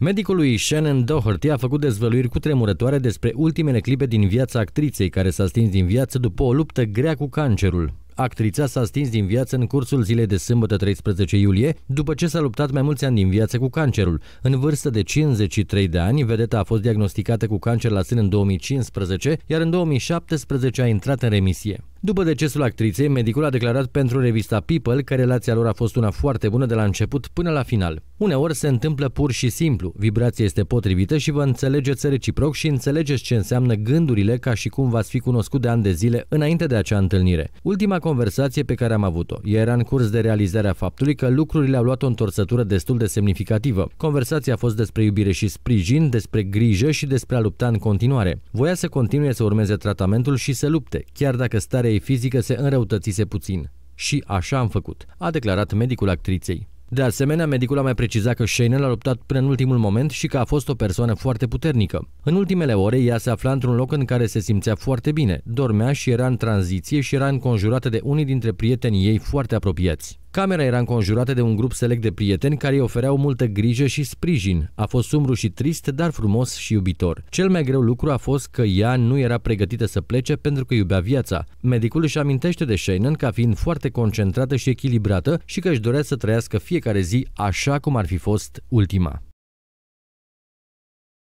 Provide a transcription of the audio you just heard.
Medicului Shannon Doherty a făcut dezvăluiri cu tremurătoare despre ultimele clipe din viața actriței care s-a stins din viață după o luptă grea cu cancerul. Actrița s-a stins din viață în cursul zilei de sâmbătă 13 iulie, după ce s-a luptat mai mulți ani din viață cu cancerul. În vârstă de 53 de ani, vedeta a fost diagnosticată cu cancer la sân în 2015, iar în 2017 a intrat în remisie. După decesul actriței, medicul a declarat pentru revista People că relația lor a fost una foarte bună de la început până la final. Uneori se întâmplă pur și simplu, vibrația este potrivită și vă înțelegeți reciproc și înțelegeți ce înseamnă gândurile ca și cum v-ați fi cunoscut de ani de zile înainte de acea întâlnire. Ultima conversație pe care am avut-o era în curs de realizarea faptului că lucrurile au luat o întorsătură destul de semnificativă. Conversația a fost despre iubire și sprijin, despre grijă și despre a lupta în continuare. Voia să continue să urmeze tratamentul și să lupte, chiar dacă stare starea ei fizică se înrăutățise puțin. Și așa am făcut, a declarat medicul actriței. De asemenea, medicul a mai precizat că Shane a luptat până în ultimul moment și că a fost o persoană foarte puternică. În ultimele ore, ea se afla într-un loc în care se simțea foarte bine, dormea și era în tranziție și era înconjurată de unii dintre prietenii ei foarte apropiați. Camera era înconjurată de un grup select de prieteni care îi ofereau multă grijă și sprijin. A fost sumbru și trist, dar frumos și iubitor. Cel mai greu lucru a fost că ea nu era pregătită să plece pentru că iubea viața. Medicul își amintește de Shannon ca fiind foarte concentrată și echilibrată și că își dorea să trăiască fiecare zi așa cum ar fi fost ultima.